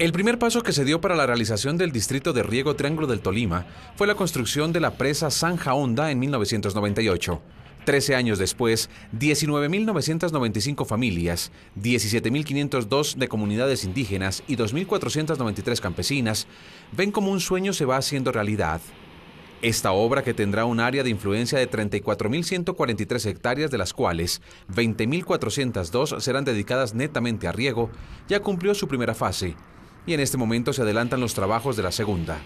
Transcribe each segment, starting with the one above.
El primer paso que se dio para la realización del distrito de riego Triángulo del Tolima fue la construcción de la presa Sanja Honda en 1998. Trece años después, 19.995 familias, 17.502 de comunidades indígenas y 2.493 campesinas ven como un sueño se va haciendo realidad. Esta obra, que tendrá un área de influencia de 34.143 hectáreas, de las cuales 20.402 serán dedicadas netamente a riego, ya cumplió su primera fase, y en este momento se adelantan los trabajos de la segunda.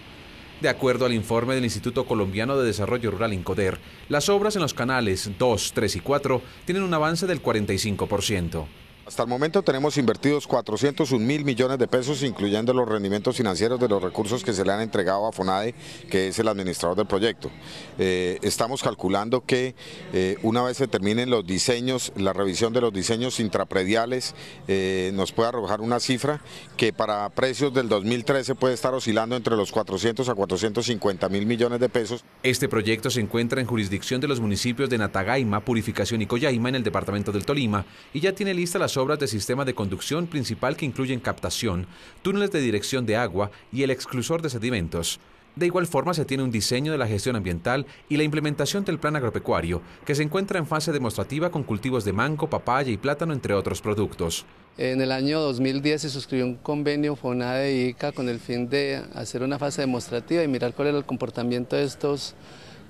De acuerdo al informe del Instituto Colombiano de Desarrollo Rural Incoder, las obras en los canales 2, 3 y 4 tienen un avance del 45%. Hasta el momento tenemos invertidos 401 mil millones de pesos, incluyendo los rendimientos financieros de los recursos que se le han entregado a FONADE, que es el administrador del proyecto. Eh, estamos calculando que eh, una vez se terminen los diseños, la revisión de los diseños intraprediales, eh, nos puede arrojar una cifra que para precios del 2013 puede estar oscilando entre los 400 a 450 mil millones de pesos. Este proyecto se encuentra en jurisdicción de los municipios de Natagaima, Purificación y Coyaima en el departamento del Tolima y ya tiene lista las obras de sistema de conducción principal que incluyen captación, túneles de dirección de agua y el exclusor de sedimentos. De igual forma, se tiene un diseño de la gestión ambiental y la implementación del plan agropecuario, que se encuentra en fase demostrativa con cultivos de mango, papaya y plátano, entre otros productos. En el año 2010 se suscribió un convenio FONADE ICA con el fin de hacer una fase demostrativa y mirar cuál era el comportamiento de estos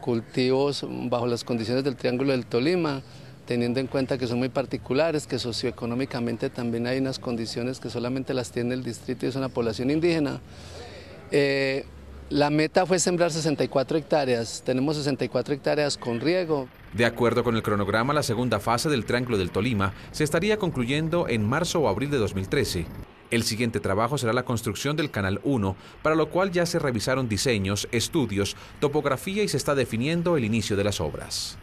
cultivos bajo las condiciones del Triángulo del Tolima teniendo en cuenta que son muy particulares, que socioeconómicamente también hay unas condiciones que solamente las tiene el distrito y es una población indígena. Eh, la meta fue sembrar 64 hectáreas, tenemos 64 hectáreas con riego. De acuerdo con el cronograma, la segunda fase del Triángulo del Tolima se estaría concluyendo en marzo o abril de 2013. El siguiente trabajo será la construcción del Canal 1, para lo cual ya se revisaron diseños, estudios, topografía y se está definiendo el inicio de las obras.